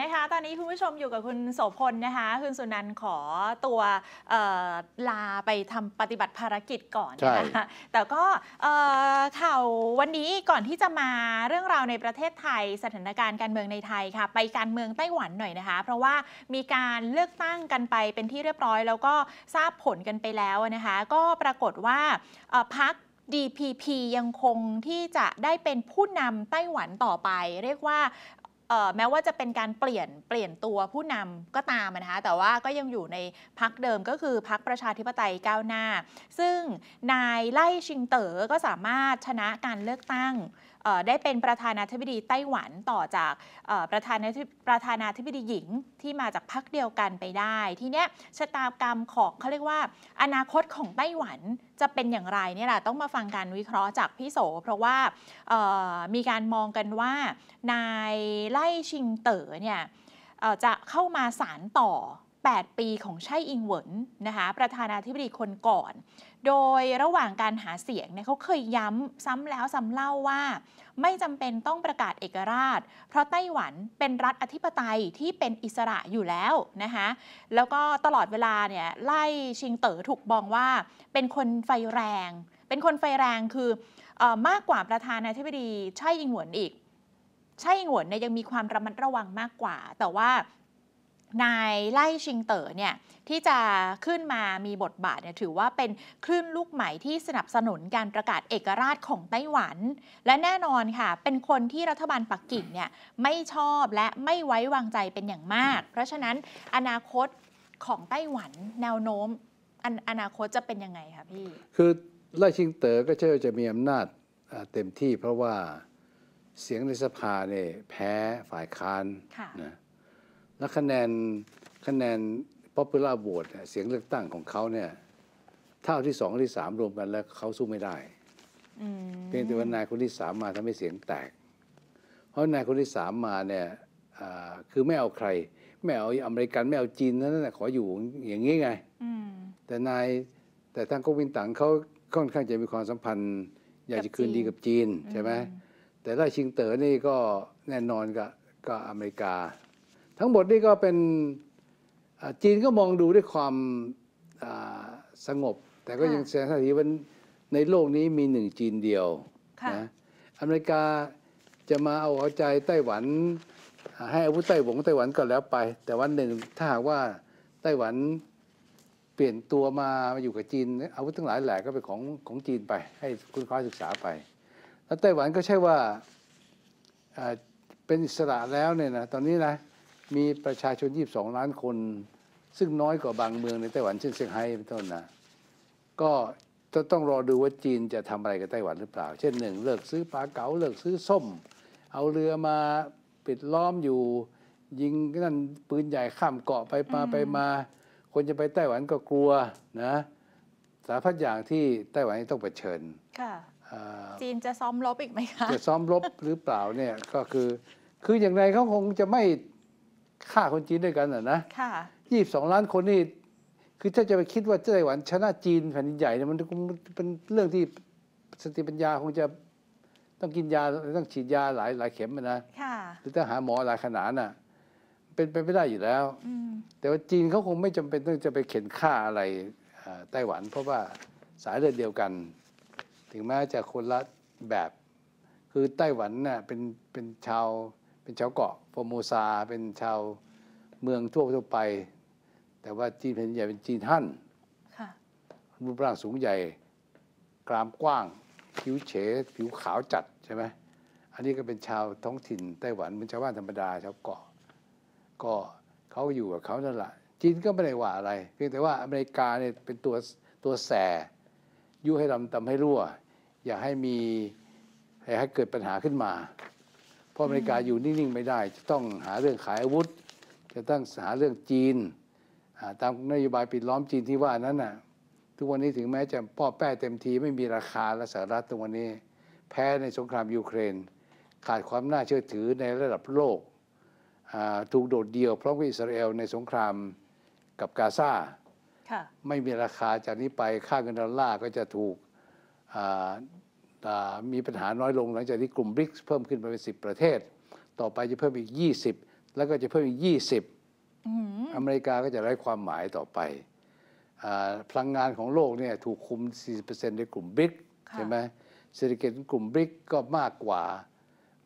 นะคะตอนนี้คุณผู้ชมอยู่กับคุณโสพลนะคะคุณสุนันขอตัวลาไปทำปฏิบัติภารกิจก่อนนะคะแต่ก็ข่าววันนี้ก่อนที่จะมาเรื่องราวในประเทศไทย สถานการณ์การเมืองในไทยค่ะไปการเมืองไต้หวันหน่อยนะคะ เพราะว่ามีการเลือกตั้งกันไปเป็นที่เรียบร้อย แล้วก็ทราบผลกันไปแล้วนะคะก็ปรากฏว่าพัก DPP ยังคงที่จะได้เป็นผู้นำไต้หวันต่อไป เรียกว่าแม้ว่าจะเป็นการเปลี่ยนเปลี่ยนตัวผู้นำก็ตามนะคะแต่ว่าก็ยังอยู่ในพักเดิมก็คือพักประชาธิปไตยก้าวหน้า ซึ่งนายไล่ชิงเต๋อก็สามารถชนะการเลือกตั้งได้เป็นประธานาธิบดีไต้หวันต่อจากประธานาประธานาธิบดีหญิงที่มาจากพรรคเดียวกันไปได้ ทีเนี้ยชะตากรรมของเขาเรียกว่า อนาคตของไต้หวันจะเป็นอย่างไรเนี่ยแหละต้องมาฟังการวิเคราะห์จากพี่โสเพราะว่ามีการมองกันว่านายไล่ชิงเต๋อเนี่ยจะเข้ามาสารต่อ8 ปีของไช่ อิงเหวินนะคะประธานาธิบดีคนก่อน โดยระหว่างการหาเสียงเนี่ยเขาเคยย้ำซ้ำแล้ว ซ้ำเล่าว่า ไม่จำเป็นต้องประกาศเอกราช เพราะไต้หวันเป็นรัฐอธิปไตยที่เป็นอิสระอยู่แล้วนะคะแล้วก็ตลอดเวลาเนี่ยไล่ชิงเต๋อถูกบองว่าเป็นคนไฟแรง เป็นคนไฟแรงคืออมากกว่าประธานาธิบดีไช่อิงเหวินอีกใช่อิงเหวินเนี่ยยังมีความระมัดระวังมากกว่า แต่ว่านายไล่ชิงเต๋อเนี่ยที่จะขึ้นมามีบทบาทเนี่ยถือว่าเป็น คลื่นลูกใหม่ ที่สนับสนุนการประกาศเอกราชของไต้หวัน และแน่นอนค่ะ เป็นคนที่รัฐบาลปักกิ่งเนี่ยไม่ชอบและไม่ไว้วางใจเป็นอย่างมาก เพราะฉะนั้นอนาคตของไต้หวัน แนวโน้มอนอนาคตจะเป็นยังไงคะพี่คือไล่ชิงเต๋อก็เชื่อจะมีอำนาจเต็มที่เพราะว่าเสียงในสภาเนี่ยแพ้ฝ่ายค้านนะแล้วคะแนนคะแนน popular vote เสียงเลือกตั้งของเขาเนี่ยเท่าที่สองที่สามรวมกันแล้วเขาสู้ไม่ได้เพียงแต่ว่านายคนที่สามมาทำให้เสียงแตก เพราะนายคนที่สามมาเนี่ยคือไม่เอาใคร ไม่เอาอเมริกัน ไม่เอาจีนนั่นแหละขออยู่อย่างนี้ไงแต่นายแต่ทางก๊กมินตั๋งเขาค่อนข้างจะมีความสัมพันธ์ อยากจะคืนดีกับจีนใช่ไหมแต่ถ้าชิงเต๋อนี่ก็แน่นอนกับก็อเมริกาทั้งหมดนี่ก็เป็นจีนก็มองดูด้วยความสงบ แต่ก็ยังแสดงท่าทีว่าในโลกนี้มีหนึ่งจีนเดียวนะอเมริกาจะมาเอาใจไต้หวันให้อาวุธไต้หวงไต้หวันก็แล้วไป แต่วันหนึ่งถ้าหากว่าไต้หวันเปลี่ยนตัวมามาอยู่กับจีน อาวุธทั้งหลายแหล่ก็เป็นของของจีนไป ให้คุณค้าศึกษาไปแล้วไต้หวันก็ใช่ว่าเป็นอิสระแล้วเนี่ยนะตอนนี้นะมีประชาชนยี่สองล้านคนซึ่งน้อยกว่าบางเมืองในไต้หวัน เช่นเซี่ยงไฮ้เป็นต้นนะ ก็จะต้องรอดูว่าจีนจะทำอะไรกับไต้หวันหรือเปล่า เช่นหนึ่ง เลิกซื้อปลาเก๋าเลิกซื้อส้ม เอาเรือมาปิดล้อมอยู่ ยิงนั่น ปืนใหญ่ข้ามเกาะไปมาไปมา คนจะไปไต้หวันก็กลัวนะสารพัดอย่างที่ไต้หวันต้องเผชิญจีนจะซ้อมรบอีกไหมคะจะซ้อมรบหรือเปล่าเนี่ยก็คือคืออย่างไรเขาคงจะไม่ฆ่าคนจีนด้วยกันอ่ะนะยี่สิบสองล้านคนนี่ คือถ้าจะไปคิดว่าไต้หวันชนะจีนแผ่นนใหญ่เนี่ยมันเป็นเรื่องที่ สติปัญญาคงจะต้องกินยาต้องฉีดยาหลายหลายเข็มนะหรือต้องหาหมอหลายขนาดน่ะ เป็นไปไม่ได้อยู่แล้วแต่ว่าจีนเขาคงไม่จำเป็นต้องจะไปเข็นฆ่าอะไรไต้หวัน เพราะว่าสายเลือดเดียวกัน ถึงแม้จะคนละแบบ คือไต้หวันน่ะเป็นเป็นชาวเป็นชาวเกาะโฟโมซาเป็นชาวเมืองทั่วทั่วไป แต่ว่าจีนแผ่นใหญ่เป็นจีนฮั่นรูปร่างสูงใหญ่กรามกว้างผิวเฉดผิวขาวจัดใช่ไหมอันนี้ก็เป็นชาวท้องถิ่นไต้หวันเป็นชาวบ้านธรรมดาชาวเกาะ ก็เขาอยู่กับเขานั่นแหละ จีนก็ไม่ได้ว่าอะไร เพียงแต่ว่าอเมริกาเนี่ยเป็นตัวตัวแสยุให้ลำตำให้รั่ว อย่าให้มีให้เกิดปัญหาขึ้นมาราะอเมริกาอยู่นิ่งๆไม่ได้ จะต้องหาเรื่องขายอาวุธ จะต้องหาเรื่องจีน ตามนโยบายปิดล้อมจีนที่ว่านั้นน่ะทุกวันนี้ถึงแม้จะป้อแป้เต็มทีไม่มีราคาและสหรัฐตรงวันนี้ แพ้ในสงครามยูเครน ขาดความน่าเชื่อถือในระดับโลก ถูกโดดเดี่ยวพร้อมกับอิสราเอลในสงครามกับกาซาไม่มีราคาจากนี้ไปค่าเงินดอลลาร์ก็จะถูกมีปัญหาน้อยลงหลังจากที่กลุ่มบริกเพิ่มขึ้นไปเป็นสิประเทศ ต่อไปจะเพิ่มอีก 20 แล้วก็จะเพิ่มอีก 20อเมริกาก็จะไร้ความหมายต่อไป พลังงานของโลกเนี่ยถูกคุม 40%ในกลุ่มบริกใช่ไหมเศรษฐกิจกลุ่มบริกก็มากกว่า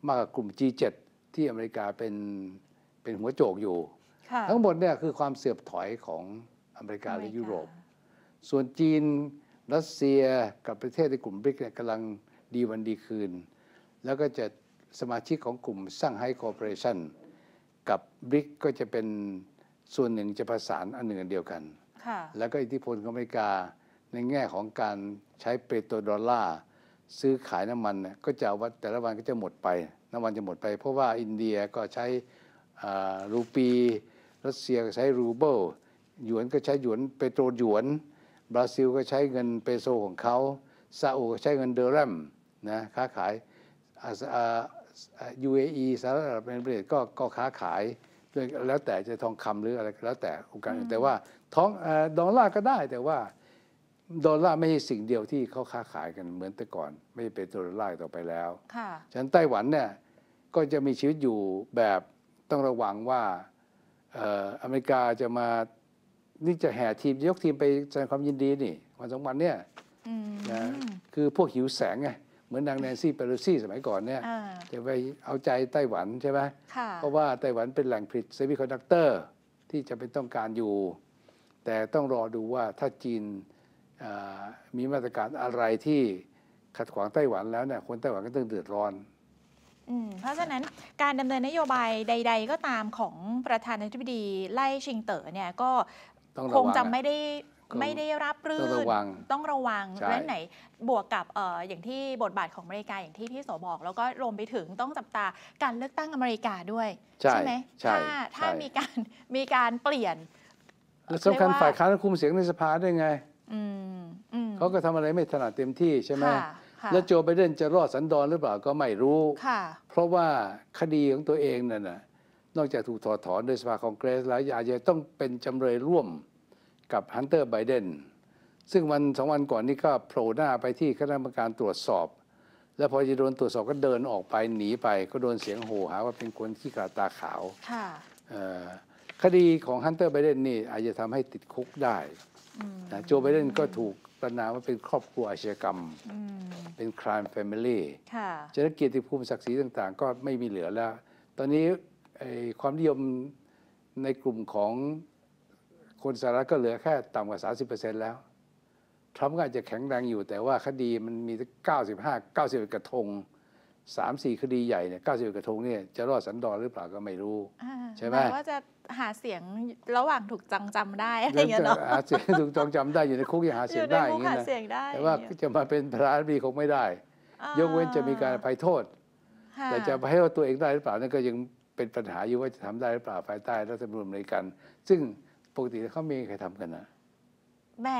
มากกว่ากลุ่ม G7 ที่อเมริกาเป็น เป็นหัวโจกอยู่ ทั้งหมดเนี่ยคือความเสื่อมถอยของอเมริกาและยุโรป ส่วนจีนรัสเซียกับประเทศในกลุ่มบริกเนี่ยกำลังดีวันดีคืน แล้วก็จะสมาชิกของกลุ่มสร้างไฮคอร์ปอเรชันกับบริกก็จะเป็นส่วนหนึ่งจะประสานอันหนึ่งอันเดียวกัน แล้วก็อิทธิพลของอเมริกาในแง่ของการใช้เปโตรดอลลาร์ซื้อขายน้ำมันก็จะวัดแต่ละวันก็จะหมดไป น้ำมันจะหมดไปเพราะว่าอินเดียก็ใช้รูปีรัสเซียก็ใช้รูเบิลหยวนก็ใช้หยวนเปโตรหยวนบราซิลก็ใช้เงินเปโซของเขาซาอุใช้เงินเดอร์แรมนะ ค้าขายอ a e สหรัฐอาหรเมิเรตก็ก็ค้าขายด้วยแล้วแต่จะทองคำหรืออะไรแล้วแต่องค์การแต่ว่าทองดอลลาร์ก็ได้แต่ว่า ดอลลาร์ไม่ใช่สิ่งเดียวที่เขาค้าขายกันเหมือนแต่ก่อน ไม่เป็นดอลลาร์ต่อไปแล้วฉะนั้นไต้หวันเนี่ย ก็จะมีชีวิตอยู่แบบต้องระวังว่าอเมริกาจะมานี่จะแห่ทีมยกทีมไปแสดงความยินดีนี่วันสองวันเนี่ยนะคือพวกหิวแสงไงเหมือนนางแนนซี่เปโลซี่สมัยก่อนเนี่ยจะไปเอาใจไต้หวันใช่ไหมเพราะว่าไต้หวันเป็นแหล่งผลิตเซมิคอนดักเตอร์ที่จะเป็นต้องการอยู่ แต่ต้องรอดูว่าถ้าจีนมีมาตรการอะไรที่ขัดขวางไต้หวัน แล้วเนี่ยคนไต้หวันก็ต้องเดือดร้อนเพราะฉะนั้นการดำเนินนโยบายใด ๆ ก็ตามของประธานาธิบดีไล่ชิงเต๋อเนี่ยก็คงงจะไม่ได้ไม่ได้รับรื่นต้องระวังต้องระวัง่และไหนบวกกับอออย่างที่บทบาทของอเมริกาอย่างที่พี่โสบอก แล้วก็รวมไปถึงต้องจับตา การเลือกตั้งอเมริกาด้วย ใช่ไหมถ้าถ้ามีการมีการเปลี่ยน แลวสำคัญยว่าฝ่ายค้านคุมเสียงในสภาได้ไงเขาก็ทำอะไรไม่ถนัดเต็มที่ใช่ไหมแล้วโจไบเดนจะรอดสันดอนหรือเปล่าก็ไม่รู้ค่ะเพราะว่าคดีของตัวเองนั่นนะนอกจากถูกถอดถอนโดยสภาคองเกรส แล้ว อาจจะต้องเป็นจำเลยร่วมกับฮันเตอร์ไบเดนซึ่งวันสองวันก่อนนี้ก็โผล่หน้าไปที่คณะกรรมการตรวจสอบ แล้วพอจะโดนตรวจสอบก็เดินออกไปหนีไป ก็โดนเสียงโห่หาว่าเป็นคนขี้ขาดตาขาวคดีของฮันเตอร์ไบเดนนี่ อาจจะทำให้ติดคุกได้นะโจไบเดนก็ถูกประนามว่าเป็นครอบครัวอาชญากรรมเป็น crime family จหน้าเกียรติภูมิศักดิ์ศรีต่างๆ ก็ไม่มีเหลือแล้ว ตอนนี้ความนิยมในกลุ่มของคนสหรัฐก็เหลือแค่ต่ำกว่า30%แล้ว ทรัมป์ก็อาจจะแข็งแรงอยู่แต่ว่าคดีมันมี 95 90กระทง 3 4คดีใหญ่เนี่ย90กระทงเนี่ยจะรอดสันดอนหรือเปล่าก็ไม่รู้ ใช่ไหมแต่ว่าจะหาเสียงระหว่างถูกจังจำได้อะไรเงี้ยเนาะหาเสียงถูกจังจำได้อยู่ในคุกยังหาเสียงได้อย่างเงี้ยนะแต่ว่าจะมาเป็นประธานาธิบดีคงไม่ได้ยกเว้นจะมีการภัยโทษ แต่จะให้โทตัวเองได้หรือเปล่านั่นก็ยังเป็นปัญหาอยู่ว่าจะทำได้หรือเปล่าภายใต้รัฐธรรมนอเมริกันซึ่งปกติเขาไม่เคยทำกันนะแม่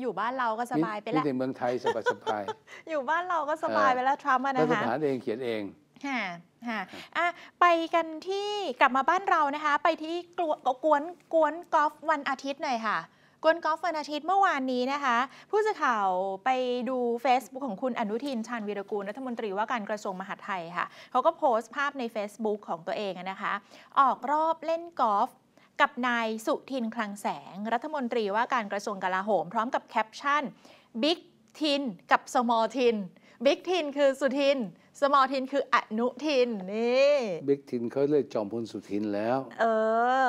อยู่บ้านเราก็สบายไปแล้วในเมืองไทย สบายสบายอยู่บ้านเราก็สบายไปแล้ว ทรัมป์นะคะรัฐบราลเองเขียนเองค่ะค่ะอ่ะไปกันที่กลับมาบ้านเรานะคะ ไปที่กวนกวนกอล์ฟวันอาทิตย์หน่อยค่ะกลกอล์ฟวันอาทิตย์เมื่อวานนี้นะคะ ผู้สื่อข่าวไปดู Facebook ของคุณอนุทิน ชาญวีรกูลรัฐมนตรีว่าการกระทรวงมหาดไทยค่ะเขาก็โพสต์ภาพใน Facebook ของตัวเองนะคะ ออกรอบเล่นกอล์ฟกับนายสุทินคลังแสง รัฐมนตรีว่าการกระทรวงกลาโหม พร้อมกับแคปชั่นบิ๊กทินกับสมอลทินบิ๊กทินคือสุทินสมอทินคืออนุทินนี่บิ๊กทินเขาเรียกจอมพลสุทินแล้ว เออ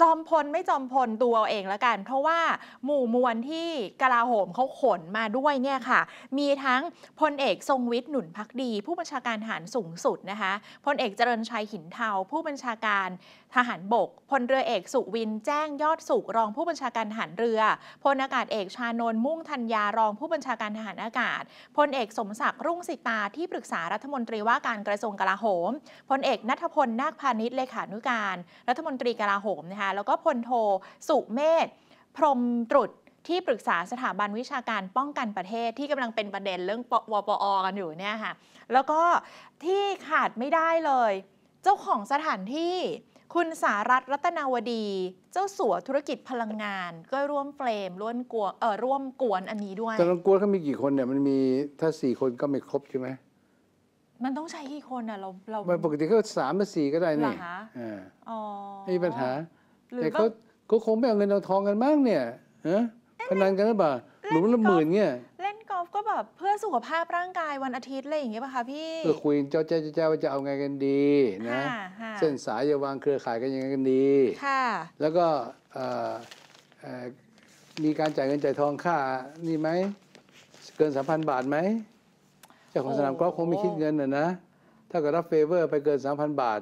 จอมพลไม่จอมพลตัวเองแล้วกัน เพราะว่าหมู่มวลที่กลาโหมเขาขนมาด้วยเนี่ยค่ะ มีทั้งพลเอกทรงวิทย์หนุนพักดี ผู้บัญชาการทหารสูงสุดนะคะพลเอกเจริญชัยหินเทาผู้บัญชาการทหารบก พลเรือเอกสุวินแจ้งยอดสุกรองผู้บัญชาการทหารเรือ พลอากาศเอกชานนมุ่งธัญญารองผู้บัญชาการทหารอากาศ พลเอกสมศักดิ์รุ่งสิตาที่ปรึกษารัฐฐมนตรีว่าการกระทรวงกลาโหม พลเอกนัทพลนาคพาณิชย์เลขานุการ รัฐมนตรีกลาโหมนะคะแล้วก็พลโทสุเมธพรมตรุษที่ปรึกษาสถาบันวิชาการป้องกันประเทศที่กำลังเป็นประเด็นเรื่องวปอกันอยู่เนี่ยค่ะแล้วก็ที่ขาดไม่ได้เลย เจ้าของสถานที่คุณสารัตรัตนาวดี เจ้าสัวธุรกิจพลังงาน ก็ร่วมเฟรมร่วมกวนเออร่วมกวนอันนี้ด้วยแต่ร่วมกวนเขามีกี่คนเนี่ยมันมีถ้าสี่คนก็ไม่ครบใช่ไหมมันต้องใช้กี่คนอ่ะเราเรามันปกติก็สามหรือสี่ก็ได้นี่อ๋อไม่มีปัญหาแต่เขาเขาคงไม่เอาเงินเอาทองกันมากเนี่ยฮะพนันกันหรือเปล่าหลุมละหมื่นเนี่ยเล่นกอล์ฟก็แบบเพื่อสุขภาพร่างกายวันอาทิตย์อะไรอย่างเงี้ยป่ะคะพี่เออคุยเจ้าเจ้าเจ้าว่าจะเอาไงกันดีนะเส้นสายจะวางเครือข่ายกันยังไงกันดี ค่ะ แล้วก็มีการจ่ายเงินจ่ายทองค่านี่ไหมเกินสามพันบาทไหมจ้าของสนามกอล์ฟคงไม่คิดเงินนะนะถ้าเกิดรับเฟเวอร์ไปเกินสามพันบาท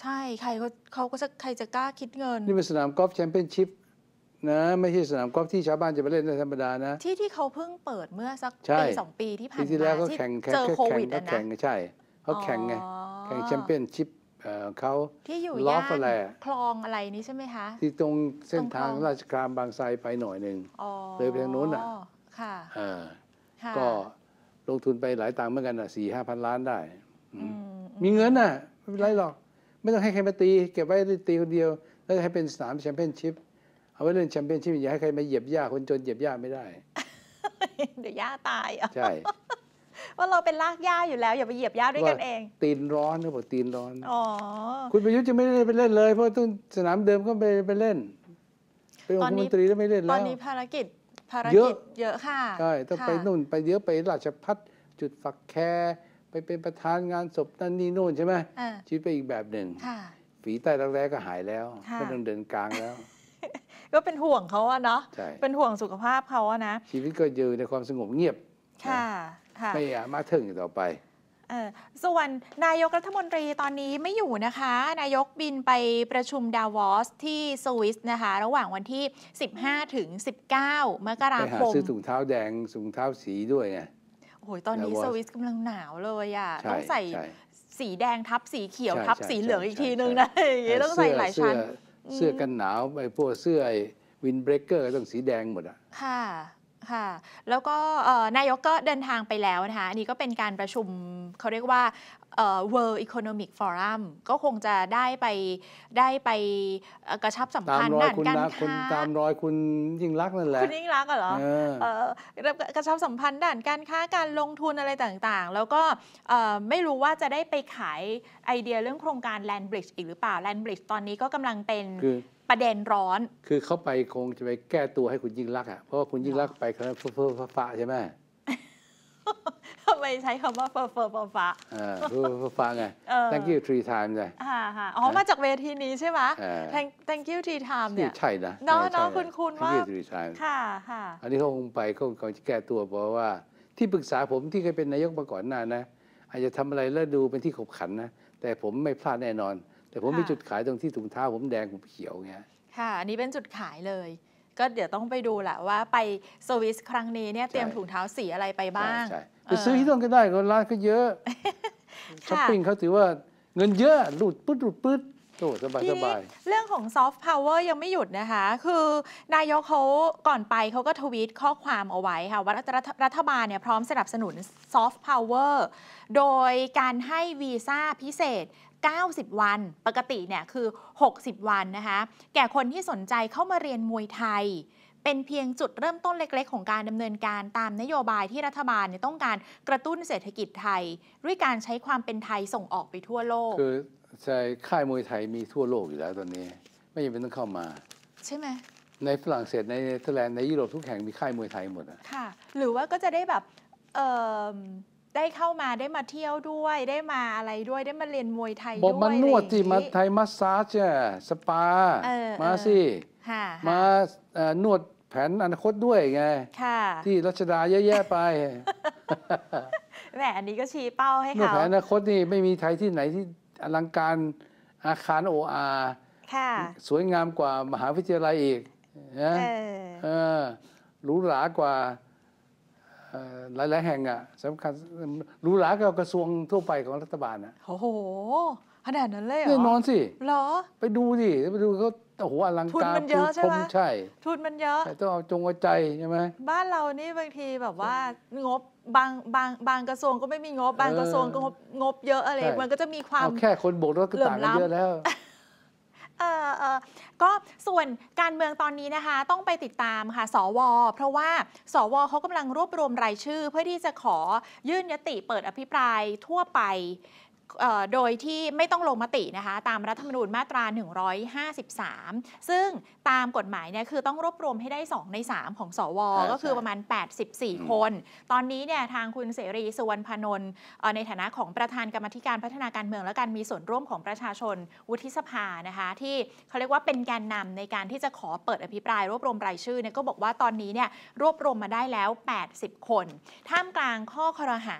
ใช่ใครเขาเขาก็จะใครจะกล้าคิดเงินนี่เป็นสนามกอล์ฟแชมเปี้ยนชิพนะไม่ใช่สนามกอล์ฟที่ชาวบ้านจะไปเล่นในธรรมดานะ ที่ที่เขาเพิ่งเปิดเมื่อสักปีสองปีที่ผ่านมาที่แล้วแข่งเจอโควิดนะแข่งใช่เขาแข่งไงแข่งแชมเปี้ยนชิพเขาที่อยู่ย่านคลองอะไรนี้ใช่ไหมคะที่ตรงเส้นทางราชการบางไทรไปหน่อยหนึ่งเลยไปทางนู้นอ่ะค่ะก็ลงทุนไปหลายตังค์เหมือนกันอ่ะสี่ห้าพันล้านได้มีเงินอ่ะไม่เป็นไรหรอก ไม่ต้องให้ใครมาตี เก็บไว้ตีคนเดียว แล้วให้เป็นสนามแชมเปี้ยนชิพเอาไว้เล่นแชมเปี้ยนชิพอย่าให้ใครมาเหยียบหญ้าคนจนเหยียบหญ้าไม่ได้เดี๋ยวหญ้าตายอ่ะใช่ว่าเราเป็นลากหญ้าอยู่แล้ว อย่าไปเหยียบหญ้าด้วยกันเอง ตีนร้อนเขาบอกตีนร้อนอ๋อคุณประยุทธ์จะไม่ได้ไปเล่นเลยเพราะต้องสนามเดิมก็ไปไปเล่นเป็นงคมนตรีแล้วไม่เล่นแล้วตอนนี้ภารกิจภารกิจเยอะค่ะใช่ต้องไปนู่นไปเยอะไปราชพัฒจุดฝักแคร์ไปเป็นประธานงานศพนั่นนี่นู่นใช่ไหมชีวิตไปอีกแบบหนึ่งฝีใต้รักแร้ก็หายแล้ว ก็ต้องเดินกลางแล้วก็เป็นห่วงเขาอะเนาะเป็นห่วงสุขภาพเขาอะนะ ชีวิตก็ยืนในความสงบเงียบค่ะไม่อามาถึงต่อไปส่วนนายกรัฐมนตรีตอนนี้ไม่อยู่นะคะ นายกบินไปประชุมดาวอสที่สวิสนะคะ ระหว่างวันที่ 15ถึง19มกราคมซื้อถุงเท้าแดงถุงเท้าสีด้วยไงโอ้โหตอนนี้สวิสกำลังหนาวเลยอ่ะต้องใส่สีแดงทับสีเขียวทับสีเหลืองอีกทีนึงนะอย่างนี้ต้องใส่หลายชั้นเสื้อกันหนาวไอ้พวกเสื้อวินเบรกเกอร์ต้องสีแดงหมดอ่ะค่ะค่ะ แล้วก็นายกก็เดินทางไปแล้วนะคะ อันนี้ก็เป็นการประชุมเขาเรียกว่า World Economic Forum ก็คงจะได้ไปได้ไปกระชับสัมพันธ์ด้านการค้าตามรอยคุณยิ่งรักนั่นแหละ คุณยิ่งรักเหรออกระชับสัมพันธ์ด้านการค้า การลงทุนอะไรต่างๆ แล้วก็ไม่รู้ว่าจะได้ไปขายไอเดียเรื่องโครงการ Land Bridge อีกหรือเปล่า Land Bridge ตอนนี้ก็กำลังเป็นประเด็นร้อน คือเขาไปคงจะไปแก้ตัวให้คุณยิ่งรักอ่ะ เพราะว่าคุณยิ่งรักไปคณะเฟ้อเฟ้อฟ้าฟ้าใช่ไหมทำไมใช้คำว่าเฟอร์เฟอร์ฟอฟ้าเออรฟ้อเฟ้อฟ้าฟ้าไง thank you three times ไงอ่ฮะอ๋อ มาจากเวทีนี้ใช่ไหม Thank- thank you t time s เนี่ย ใช่นะนอองคุณ คุณว่า thank you three times ค่ะค่ะอันนี้เขาคงไปเขาคงจะแก้ตัวเพราะว่า ที่ปรึกษาผมที่เคยเป็นนายกมาก่อนหน้านะอาจจะทำอะไรแล้วดูเป็นที่ขบขันนะแต่ผมไม่พลาดแน่นอนแต่ผมมีจุดขายตรงที่ถุงเท้าผมแดงผมเขียวเงี้ยค่ะ อันนี้เป็นจุดขายเลย ก็เดี๋ยวต้องไปดูแหละว่าไปสวิสครั้งนี้เนี่ยเตรียมถุงเท้าสีอะไรไปบ้างไปซื้อที่ต้องก็ได้ก็ร้านก็เยอะช้อปปิ้งเขาถือว่าเงินเยอะหลุดปึ๊ดหลุดปึ๊ดโอ้สบายสบายเรื่องของซอฟต์พาวเวอร์ยังไม่หยุดนะคะ คือนายกเขาก่อนไปเขาก็ทวีตข้อความเอาไว้ค่ะว่ารัฐบาลเนี่ยพร้อมสนับสนุนซอฟต์พาวเวอร์โดยการให้วีซ่าพิเศษ90 วันปกติเนี่ยคือ 60 วันนะคะแก่คนที่สนใจเข้ามาเรียนมวยไทย เป็นเพียงจุดเริ่มต้นเล็กๆ ของการดำเนินการตามนโยบายที่รัฐบาลต้องการกระตุ้นเศรษฐกิจไทย ด้วยการใช้ความเป็นไทยส่งออกไปทั่วโลก คือใช่ค่ายมวยไทยมีทั่วโลกอยู่แล้วตอนนี้ ไม่จำเป็นต้องเข้ามา ใช่ไหมในฝรั่งเศสในเนเธอร์แลนด์ในยุโรปทุกแห่งมีค่ายมวยไทยหมดอะค่ะหรือว่าก็จะได้แบบได้เข้ามาได้มาเที่ยวด้วยได้มาอะไรด้วยได้มาเรียนมวยไทยด้วยมานวดที่มาไทยมัสซาจสปามาสิมานวดแผนอนาคตด้วยไงที่รัชดาแย่ๆไปแหมอันนี้ก็ชี้เป้าให้เขาแผนอนาคตนี่ไม่มีไทยที่ไหนที่อลังการอาคารโออาสวยงามกว่ามหาวิทยาลัยอีกนะหรูหรากว่าหลายหลายแห่งอ่ะสำคัญรูหรากับกระทรวงทั่วไปของรัฐบาลอ่ะโอ้โหขนาดนั้นเลยเหรอแน่นอนสิเหรอ ไปดูสิไปดูเขาโอ้โหอลังการทุนมันเยอะใช่ไหมใช่ทุนมันเยอะต้องเอาจงใจใช่ไหมบ้านเรานี่บางทีแบบว่างบบางบางบางกระทรวงก็ไม่มีงบบางกระทรวงก็งบงบเยอะอะไรมันก็จะมีความแค่คนโบกรถก็ต่างกันเยอะแล้วเออเออก็ส่วนการเมืองตอนนี้นะคะ ต้องไปติดตามค่ะ สว เพราะว่า สวเขากำลังรวบรวมรายชื่อเพื่อที่จะขอยื่นยติเปิดอภิปรายทั่วไปโดยที่ไม่ต้องลงมตินะคะ ตามรัฐธรรมนูญมาตรา 153 ซึ่งตามกฎหมายเนี่ยคือต้องรวบรวมให้ได้ 2 ใน 3 ของสว ก็คือประมาณ 84 คน ตอนนี้เนี่ยทางคุณเสรีสุวรรณพนนท์ในฐานะของประธานกรรมธิการพัฒนาการเมืองและการมีส่วนร่วมของประชาชน วุฒิสภานะคะ ที่เขาเรียกว่าเป็นแกนนำในการที่จะขอเปิดอภิปรายรวบรวมรายชื่อเนี่ยก็บอกว่าตอนนี้เนี่ยรวบรวมมาได้แล้ว 80 คน ท่ามกลางข้อคอรหา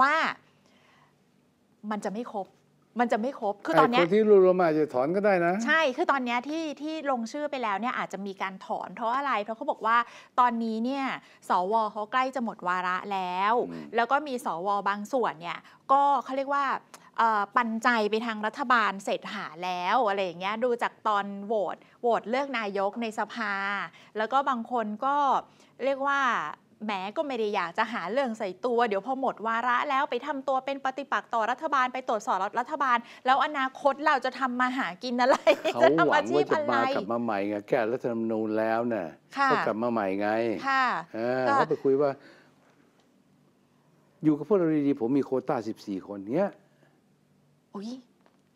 ว่ามันจะไม่ครบมันจะไม่ครบ คือตอนนี้คนที่รวมมาจะถอนก็ได้นะ ใช่ คือตอนนี้ที่ที่ลงชื่อไปแล้วเนี่ยอาจจะมีการถอน เพราะอะไร เพราะเขาบอกว่าตอนนี้เนี่ย สวเขาใกล้จะหมดวาระแล้ว แล้วก็มีสว บางส่วนเนี่ย ก็เขาเรียกว่า ปันใจไปทางรัฐบาลเสร็จหาแล้วอะไรอย่างเงี้ย ดูจากตอนโหวต โหวตเลือกนายกในสภา แล้วก็บางคนก็เรียกว่าแม้ก็ไม่ได้อยากจะหาเรื่องใส่ตัว เดี๋ยวพอหมดวาระแล้วไปทำตัวเป็นปฏิปักษ์ต่อรัฐบาลไปตรวจสอบรัฐบาล แล้วอนาคตเราจะทำมาหากินอะไรจะทำอาชีพอะไรเขาหวังว่าจะมากลับมาใหม่ไงแก้รัฐธรรมนูญแล้วเนี่ยก็กลับมาใหม่ไงเขาไปคุยว่า อยู่กับพวกเราดีๆ ผมมีโคต้าสิบสี่คนเนี้ยอุ้ย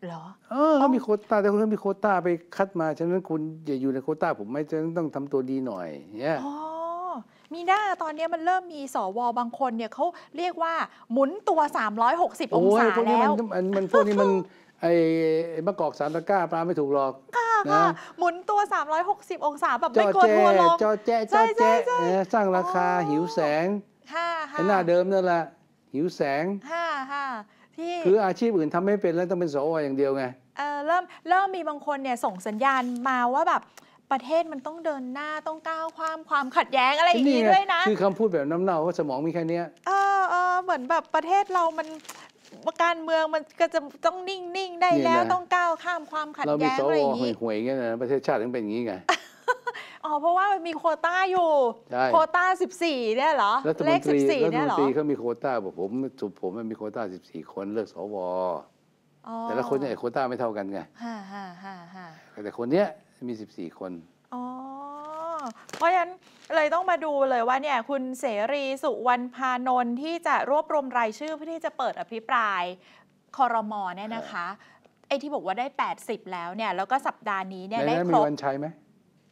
หรอเออเขามีโคต้าแต่คุณมีโคต้าไปคัดมาฉะนั้นคุณ อย่าอยู่ในโคต้า ผมไม่ฉะนั้นต้องทำตัวดีหน่อยเนี่ยมีหน้าตอนนี้มันเริ่มมีสวบางคนเนี่ยเขาเรียกว่าหมุนตัว 360 องศาแล้วมันมันพวกนี้มันไอ้มะกอกสามตะก้าปลาไม่ถูกหรอกนะหมุนตัว 360 องศาแบบไม่กลัวทัวลงจอแจ๊จอแจ๊สร้างราคาหิวแสงค่ะหน้าเดิมนั่นแหละ หิวแสง ค่่่ะะคคีืออาชีพอื่นทำไม่เป็นแล้วต้องเป็นสวอย่างเดียวไงเริ่มเริ่มมีบางคนเนี่ยส่งสัญญาณมาว่าแบบประเทศมันต้องเดินหน้าต้องก้าวความความขัดแย้งอะไรอย่างนี้ด้วยนะคือคำพูดแบบน้ำเน่าว่าสมองมีแค่นี้เออเออเหมือนแบบประเทศเรามัน การเมืองมันก็จะต้องนิ่งนิ่งได้แล้วต้องก้าวข้ามความขัดแย้งอะไรอย่างนี้เรามีสวห่วยๆเงี้ยนะประเทศชาติถึงเป็นอย่างนี้ไงอ๋อเพราะว่ามันมีโคต้าอยู่ โคต้า14เนี่ยเหรอ เลข14เนี่ยเหรอรัฐมนตรีเขามีโคต้าบอกผมสุผมมันมีโคต้า14คนเลือกสวแต่ละคนเนี่ยโคต้าไม่เท่ากันไงแต่คนเนี้ยมี 14 คน อ๋อเพราะฉะนั้นเลยต้องมาดูเลยว่าเนี่ย คุณเสรีสุวรรณพานนท์ที่จะรวบรวมรายชื่อเพื่อที่จะเปิดอภิปรายคอรมอเนี่ยนะคะไอ้ที่บอกว่าได้ 80 แล้วเนี่ย แล้วก็สัปดาห์นี้เนี่ยได้ครบมีวันใช้ไหม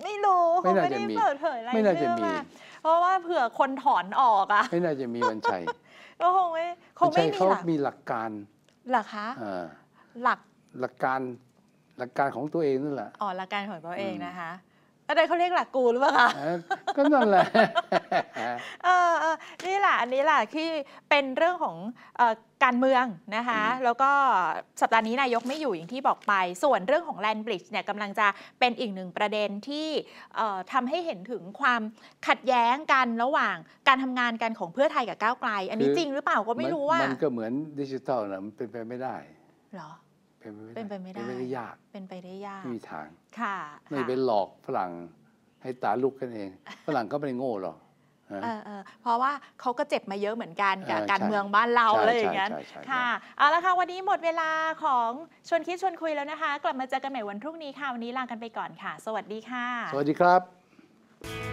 ไม่รู้ไม่น่าเปิดเผยอะไรไม่น่าจะมี เพราะว่าเผื่อคนถอนออกอ่ะไม่น่าจะมีวันชัยก็คงไม่คงไม่มีหลักมีหลักการหคะหลักหลักการหลักการของตัวเองนั่นแหละ อ๋อหลักการของตัวเองนะคะอะไรเขาเรียกหลักกูหรือเปล่าคะ ก็นั่นแหละเออนี่แหละอันนี้แหละที่เป็นเรื่องของการเมืองนะคะ แล้วก็สัปดาห์นี้นายกไม่อยู่อย่างที่บอกไป ส่วนเรื่องของแลนบริดจ์เนี่ยกำลังจะเป็นอีกหนึ่งประเด็นที่ทำให้เห็นถึงความขัดแย้งกัน ระหว่างการทำงานกันของเพื่อไทยกับก้าวไกล อันนี้จริงหรือเปล่าก็ไม่รู้ว่ามันก็เหมือนดิจิทัลนะมันเป็นไปไม่ได้หรอเป็นไปไม่ได้เป็นไปไม่ได้ยาก เป็นไปได้ยากไม่มีทาง ค่ะไม่ไปหลอกฝรั่งให้ตาลุกกันเอง ฝรั่งก็ไม่ได้โง่หรอกเออเพราะว่าเขาก็เจ็บมาเยอะเหมือนกันกับการเมืองบ้านเราอะไรอย่างนั้นค่ะ เอาละค่ะวันนี้หมดเวลาของชวนคิดชวนคุยแล้วนะคะ กลับมาเจอกันใหม่วันพรุ่งนี้ค่ะ วันนี้ลากันไปก่อนค่ะ สวัสดีค่ะ สวัสดีครับ